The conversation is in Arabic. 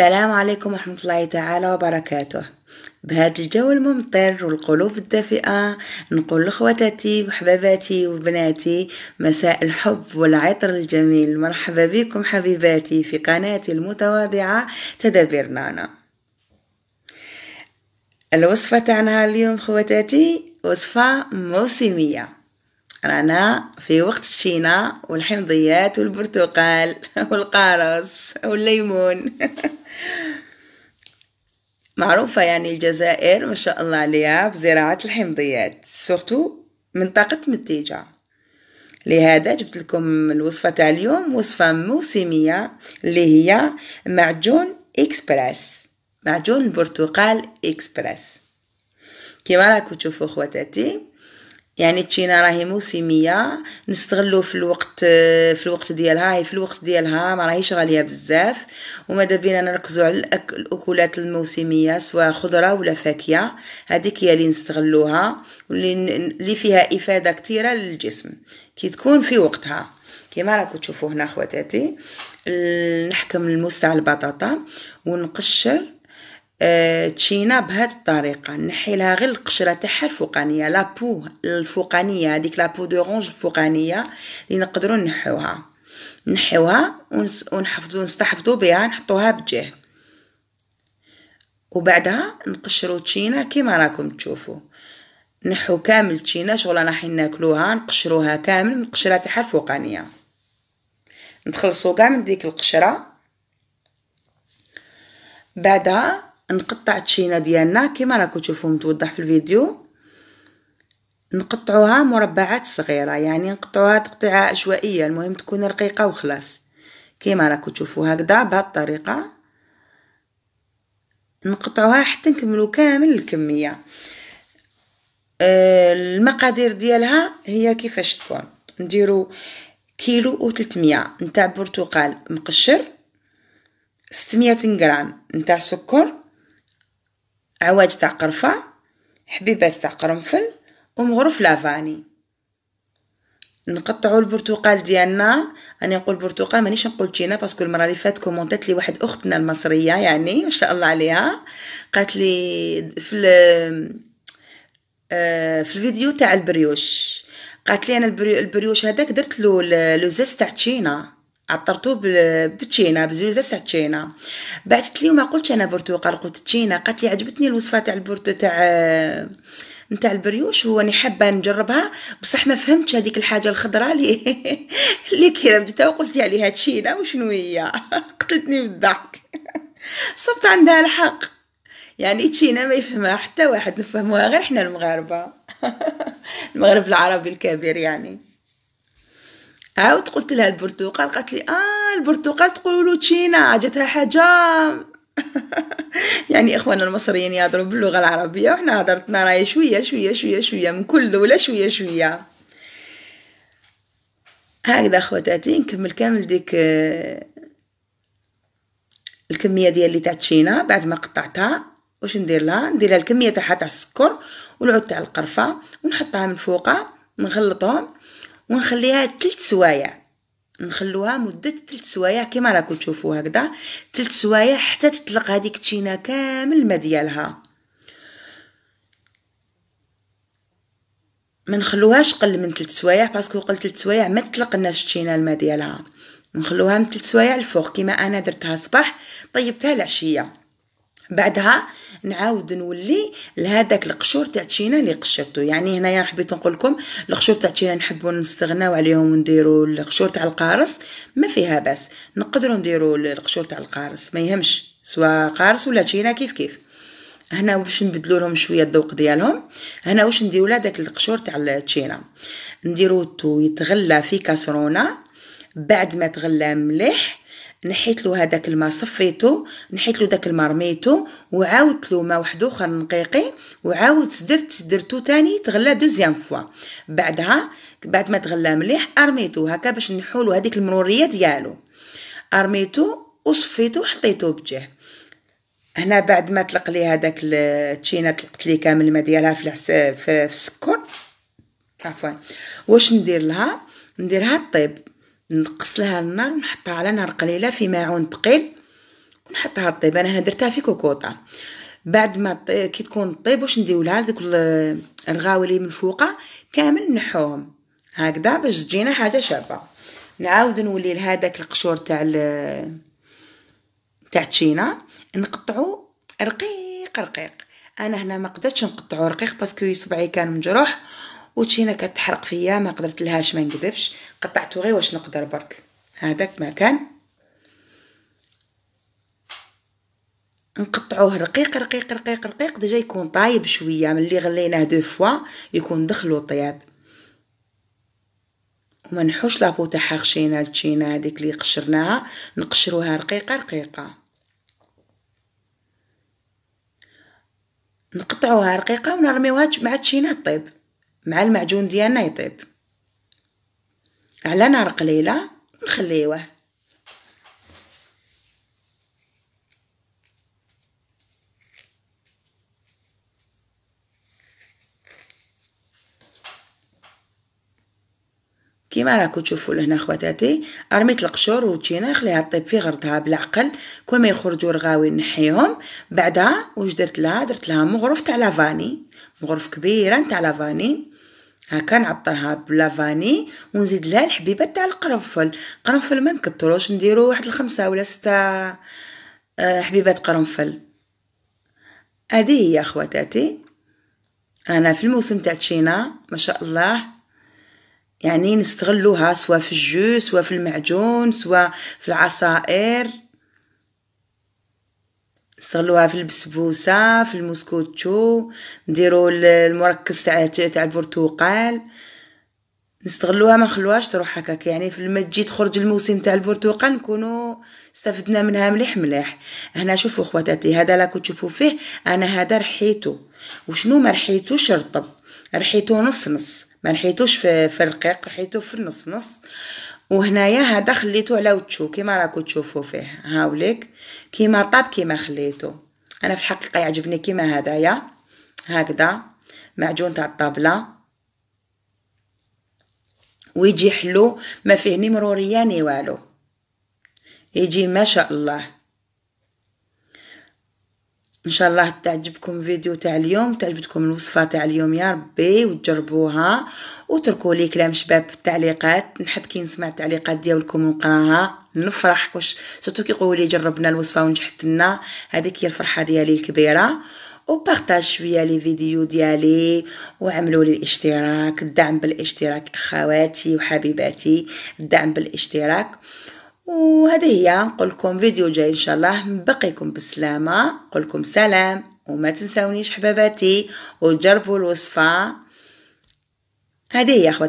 السلام عليكم ورحمة الله تعالى وبركاته بهذا الجو الممطر والقلوب الدافئة نقول لأخواتي وحباباتي وبناتي مساء الحب والعطر الجميل مرحبا بكم حبيباتي في قناتي المتواضعة تدابير نانا الوصفة تاع نهار اليوم خواتاتي وصفة موسمية رانا في وقت الشينا والحمضيات والبرتقال والقارص والليمون معروفة يعني الجزائر ما شاء الله عليها بزراعة الحمضيات سورتو منطقة متيجة لهذا جبت لكم الوصفة تاع اليوم وصفة موسمية اللي هي معجون اكسبرس معجون البرتقال اكسبرس كما راكم تشوفوا خواتاتي يعني تشينا راهي موسميه نستغلو في الوقت في الوقت ديالها هي في الوقت ديالها ما راهيش غاليه بزاف وماذا بينا نركزو على الأك... الاكلات الموسميه سواء خضره ولا فاكهه هذيك هي اللي نستغلوها واللي فيها افاده كثيره للجسم كي تكون في وقتها كما راكو تشوفوا هنا خواتاتي نحكم الموس تاع البطاطا ونقشر تشينا بهذه الطريقة نحي لها غير القشرة تاعها الفوقانية لابو الفوقانية هذيك لابو رونج الفوقانية اللي نقدروا نحيوها نحيوها ونحفظوا نستحفظو بها نحطوها بجه وبعدها نقشرو تشينا كيما راكم تشوفوا نحو كامل تشينا شغل حين ناكلوها نقشروها كامل من القشره تاعها الفوقانيه نتخلصو كامل من ديك القشره بعدها نقطع التشينه ديالنا كما راكم تشوفوا متوضح في الفيديو نقطعوها مربعات صغيره يعني نقطعوها تقطيعه عشوائيه المهم تكون رقيقه وخلاص كما راكم تشوفوا هكذا بهذه الطريقه نقطعوها حتى نكملو كامل الكميه آه، المقادير ديالها هي كيفاش تكون نديرو كيلو و 300 نتاع برتقال مقشر 600 غرام نتاع سكر عواج تاع قرفة حبيبات تاع قرنفل ومغرف لافاني نقطعوا البرتقال ديالنا انا نقول برتقال مانيش نقول تشينا باسكو المره اللي فاتت كومونتات لي واحد اختنا المصريه يعني ما شاء الله عليها قالت لي في آه في الفيديو تاع البريوش قالت لي انا البريوش هذاك درت له لو زيست تاع تشينا عطرتو بتشينا بزوزه تاع تشينا بعثت لي وما قلتش انا برتقال قلت تشينا قالت لي عجبتني الوصفه تاع البرتو تاع نتاع البريوش هو راني حابه نجربها بصح ما فهمتش هذيك الحاجه الخضراء اللي اللي كي رجعت وقلت لي عليها تشينا وشنو هي قتلتني بالضحك صبت عندها الحق يعني تشينا ما يفهمها حتى واحد نفهموها غير حنا المغاربه المغرب العربي الكبير يعني عاود قلت لها البرتقال قالت لي اه البرتقال تقولوا تشينا جاتها حاجه يعني اخواننا المصريين يهضروا باللغه العربيه وحنا هضرتنا راهي شويه شويه شويه شويه من كل دوله شويه شويه هكذا خواتاتي نكمل كامل ديك آه، الكميه ديالي تاع تشينا بعد ما قطعتها واش ندير لها ندير لها الكميه تاعها تاع السكر والعود تاع القرفه ونحطها من فوقها نخلطهم ونخليها ثلاث سوايع نخلوها مدة ثلاث سوايع كما راكم تشوفوا هكذا ثلاث سوايع حتى تطلق هذيك التينه كامل ما ديالها ما نخلوهاش قل من ثلاث سوايع باسكو قل ثلاث سوايع ما تطلقناش التينه الما ديالها نخلوها من ثلاث سوايع الفوق كما انا درتها صباح طيبتها العشيه بعدها نعاود نولي لهذاك القشور تاع تشينا اللي قشرته يعني هنايا حبيت نقول لكم القشور تاع تشينا نحبوا نستغناو عليهم ونديروا القشور تاع القارص ما فيها باس نقدروا نديروا القشور تاع القارص ما يهمش سواء قارص ولا تشينا كيف كيف هنا باش نبدلو لهم شويه الذوق ديالهم هنا واش نديرو لها داك القشور تاع التشينا نديرو يتغلى في كاسرونه بعد ما تغلى مليح نحيت له هذاك الماء صفيته نحيت له داك الماء رميته وعاودت له ماء واحد اخر نقيقي وعاودت درت درتو تاني تغلى دوزيام فوا بعدها بعد ما تغلى مليح ارميته هكا باش نحولو هذيك المروريه ديالو ارميته وصفيته وحطيته بجه هنا بعد ما طلق لي هذاك التشينه طلقت لي كامل الماء ديالها في في السكر عفوا واش ندير لها نديرها طيب نقص لها النار نحطها على نار قليله في ماعون ثقيل ونحطها طيب انا هنا درتها في كوكوطه بعد ما كي تكون طيب واش نديو لها دوك الرغاوي اللي من فوقه كامل نحوهم هكذا باش تجينا حاجه شابه نعاود نولي لهذاك القشور تاع تاع تشينا نقطعو رقيق رقيق انا هنا ما قدرتش نقطعو رقيق باسكو صبعي كان مجروح وتشينا كتحرق فيا ما قدرت لهاش ما نكذبش قطعتو غير واش نقدر برك هذاك ما كان نقطعوه رقيق رقيق رقيق رقيق ديجا يكون طايب شويه ملي غليناه دو فوا يكون دخلو طياب وما نحوش لابو تاعها خشينا التشينا هذيك اللي قشرناها نقشروها رقيقه رقيقه نقطعوها رقيقه ونرميوها مع التشينا طيب مع المعجون ديالنا يطيب على نار قليله نخليوه كيما راكو تشوفوا لهنا خواتاتي رميت القشور وتشينا خليها طيب في غرضها بالعقل كل ما يخرجوا رغاوي نحيهم بعدها واش درت لها درت لها مغرف تاع لافاني مغرف كبيره تاع لافاني هكا نعطرها بلافاني ونزيد لها الحبيبات تاع القرنفل قرنفل ما نكثروش نديرو واحد الخمسة ولا ستة آه، حبيبات قرنفل هذه هي اخواتاتي انا في الموسم تاع تشينا ما شاء الله يعني نستغلوها سواء في الجو سواء في المعجون سواء في العصائر نستغلوها في البسبوسه في الموسكوتشو نديرو المركز تاع تاع البرتقال نستغلوها ما نخلوهاش تروح هكاك يعني في لما تجي تخرج الموسم تاع البرتقال نكونو استفدنا منها مليح مليح هنا شوفوا خواتاتي هذا راكو تشوفوا فيه انا هذا رحيتو وشنو ما رحيتوش رطب رحيتو نص نص ما رحيتوش في الرقيق رحيتو في النص نص وهنايا هذا خليته على وتشو كيما راكو تشوفوا فيه هاوليك كيما طاب كيما خليته انا في الحقيقه يعجبني كيما هدايا هكذا معجون تاع الطابله ويجي حلو ما فيه ني والو يجي ما شاء الله ان شاء الله تعجبكم الفيديو تاع اليوم تعجبتكم الوصفه تاع اليوم يا ربي وتجربوها وتركوا لي كلام شباب في التعليقات نحب كي نسمع التعليقات ديالكم ونقراها نفرح واش سورتو كيقولوا لي جربنا الوصفه ونجحت لنا هذيك هي الفرحه ديالي الكبيره وبارطاج شويه لي فيديو ديالي وعملوا لي الاشتراك الدعم بالاشتراك خواتي وحبيباتي الدعم بالاشتراك وهذه هي نقولكم فيديو جاي ان شاء الله نبقيكم بالسلامه نقولكم سلام وما تنساونيش حباباتي وجربوا الوصفه هذه هي اخواتي